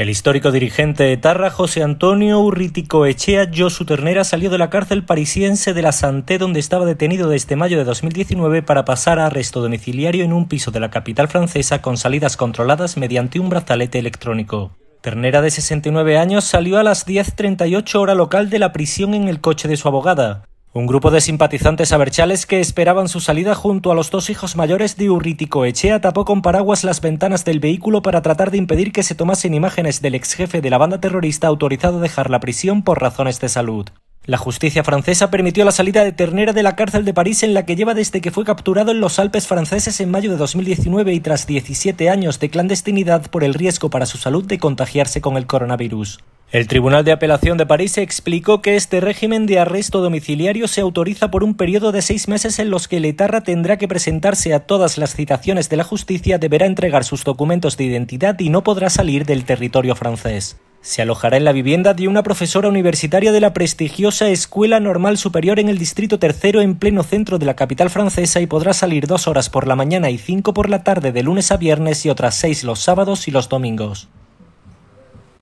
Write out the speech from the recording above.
El histórico dirigente de Tarra, José Antonio Echea Josu Ternera salió de la cárcel parisiense de la Santé donde estaba detenido desde mayo de 2019 para pasar a arresto domiciliario en un piso de la capital francesa con salidas controladas mediante un brazalete electrónico. Ternera de 69 años salió a las 10.38 hora local de la prisión en el coche de su abogada. Un grupo de simpatizantes aberchales que esperaban su salida junto a los dos hijos mayores de Echea tapó con paraguas las ventanas del vehículo para tratar de impedir que se tomasen imágenes del ex jefe de la banda terrorista autorizado a dejar la prisión por razones de salud. La justicia francesa permitió la salida de Ternera de la cárcel de París en la que lleva desde que fue capturado en los Alpes franceses en mayo de 2019 y tras 17 años de clandestinidad por el riesgo para su salud de contagiarse con el coronavirus. El Tribunal de Apelación de París explicó que este régimen de arresto domiciliario se autoriza por un periodo de seis meses en los que Letarra tendrá que presentarse a todas las citaciones de la justicia, deberá entregar sus documentos de identidad y no podrá salir del territorio francés. Se alojará en la vivienda de una profesora universitaria de la prestigiosa Escuela Normal Superior en el Distrito Tercero en pleno centro de la capital francesa y podrá salir dos horas por la mañana y cinco por la tarde de lunes a viernes y otras seis los sábados y los domingos.